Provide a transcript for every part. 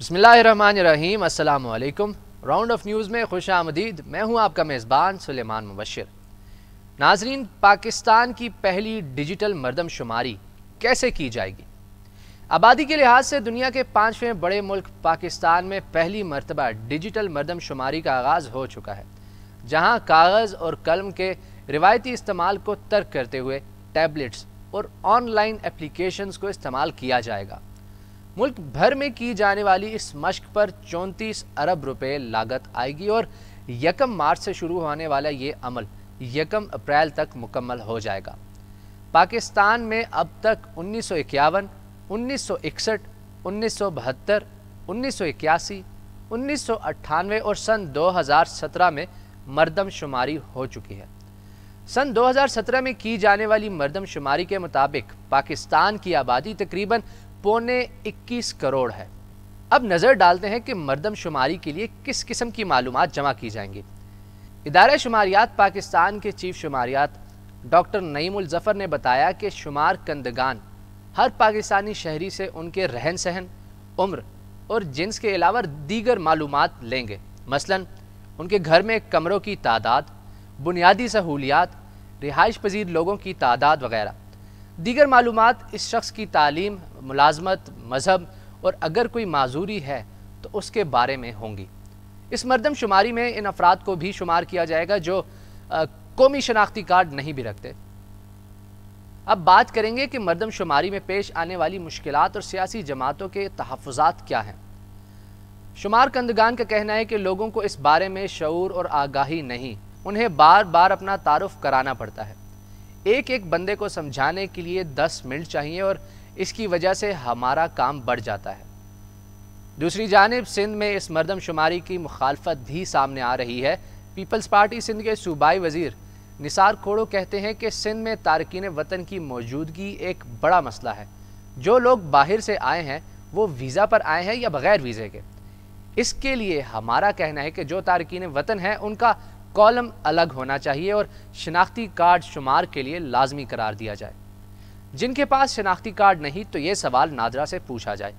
बसमीम् अल्लाम round of news में खुश आमदीद मैं हूं आपका मेज़बान सुलेमान मुबशर नाजरीन पाकिस्तान की पहली डिजिटल मरदमशुमारी कैसे की जाएगी आबादी के लिहाज से दुनिया के पाँचवें बड़े मुल्क पाकिस्तान में पहली मरतबा डिजिटल मरदमशुमारी का आगाज़ हो चुका है जहाँ कागज़ और कलम के रिवायती इस्तेमाल को तर्क करते हुए टैबलेट्स और ऑनलाइन एप्लीकेशन को इस्तेमाल किया जाएगा मुल्क भर में की जाने वाली इस मश्क पर 34 अरब रुपए लागत आएगी और यकम मार्च से शुरू होने वाला ये अमल यकम अप्रैल तक मुकम्मल हो जाएगा पाकिस्तान में अब तक उन्नीस सौ इक्यावन उन्नीस सौ इकसठ उन्नीस सौ बहत्तर उन्नीस सौ इक्यासी उन्नीस सौ अट्ठानवे और सन 2017 में मरदमशुमारी हो चुकी है सन 2017 में की जाने वाली मरदमशुमारी के मुताबिक पाकिस्तान की आबादी तकरीबन पौने इक्कीस करोड़ है अब नज़र डालते हैं कि मरदम शुमारी के लिए किस किस्म की मालूम जमा की जाएंगी इदार शुमारियात पाकिस्तान के चीफ शुमारियात डॉक्टर नईमुलजफ़र ने बताया कि शुमार कंदगान हर पाकिस्तानी शहरी से उनके रहन सहन उम्र और जिन्स के अलावा दीगर मालूम लेंगे मसलन उनके घर में कमरों की तादाद बुनियादी सहूलियात रिहाइश पजीर लोगों की तादाद वगैरह दीगर मालूम इस शख्स की तालीम मुलाजमत मज़हब और अगर कोई माजूरी है तो उसके बारे में होंगी इस मरदमशुमारी में इन अफराद को भी शुमार किया जाएगा जो कौमी शनाख्ती कार्ड नहीं भी रखते अब बात करेंगे कि मरदमशुमारी में पेश आने वाली मुश्किल और सियासी जमातों के तहफ़ात क्या हैं शुमार कंदगान का कहना है कि लोगों को इस बारे में शूर और आगाही नहीं उन्हें बार बार अपना तारफ़ कराना पड़ता है एक एक बंदे को समझाने के लिए दस मिनट चाहिए और इसकी वजह से हमारा काम बढ़ जाता है दूसरी जानब सिंध में इस मरदमशुमारी की मुखालफत भी सामने आ रही है पीपल्स पार्टी सिंध के सूबाई वजीर निसार खोड़ो कहते हैं कि सिंध में तारकिन वतन की मौजूदगी एक बड़ा मसला है जो लोग बाहर से आए हैं वो वीज़ा पर आए हैं या बग़ैर वीज़े के इसके लिए हमारा कहना है कि जो तारकिन वतन हैं उनका कॉलम अलग होना चाहिए और शनाख्ती कार्ड शुमार के लिए लाजमी करार दिया जाए जिनके पास शनाख्ती कार्ड नहीं तो ये सवाल नादरा से पूछा जाए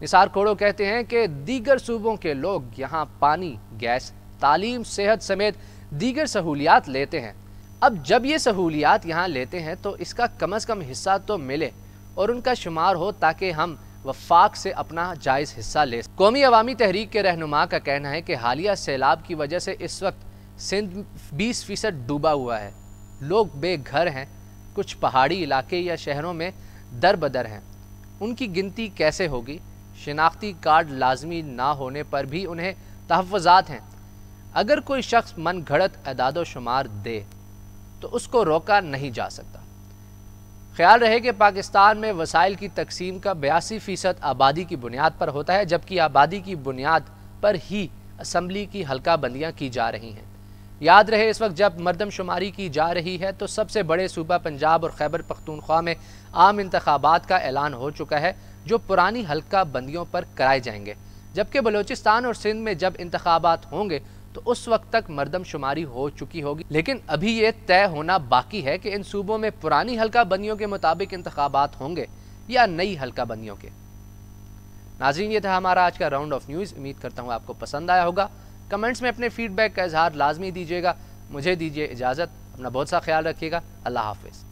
निसार कोड़ो कहते हैं कि दीगर सूबों के लोग यहाँ पानी गैस तालीम सेहत समेत दीगर सहूलियात लेते हैं अब जब ये सहूलियात यहाँ लेते हैं तो इसका कम अज़ कम हिस्सा तो मिले और उनका शुमार हो ताकि हम वफाक से अपना जायज़ हिस्सा ले कौमी अवामी तहरीक के रहनुमा का कहना है कि हालिया सैलाब की वजह से इस वक्त सिंध बीस फ़ीसद डूबा हुआ है लोग बेघर हैं कुछ पहाड़ी इलाके या शहरों में दर बदर हैं उनकी गिनती कैसे होगी शिनाख्ती कार्ड लाजमी ना होने पर भी उन्हें तहफ़ात हैं अगर कोई शख्स मन घड़त अदाद शुमार दे तो उसको रोका नहीं जा सकता ख्याल रहे कि पाकिस्तान में वसाइल की तकसीम का बयासी फ़ीसद आबादी की बुनियाद पर होता है जबकि आबादी की बुनियाद पर ही असम्बली की हल्का बंदियाँ की जा रही हैं याद रहे इस वक्त जब मरदमशुमारी की जा रही है तो सबसे बड़े सूबा पंजाब और खैबर पख्तूनख्वा में आम इंतबात का ऐलान हो चुका है जो पुरानी हल्का बंदियों पर कराए जाएंगे जबकि बलूचिस्तान और सिंध में जब इंतबात होंगे तो उस वक्त तक मरदमशुमारी हो चुकी होगी लेकिन अभी ये तय होना बाकी है कि इन सूबों में पुरानी हल्का बंदियों के मुताबिक इंतबात होंगे या नई हल्का बंदियों के नाजीन ये था हमारा आज का राउंड ऑफ न्यूज़ उम्मीद करता हूँ आपको पसंद आया होगा कमेंट्स में अपने फीडबैक का इजहार लाजमी दीजिएगा मुझे दीजिए इजाज़त अपना बहुत सा ख्याल रखिएगा अल्लाह हाफिज़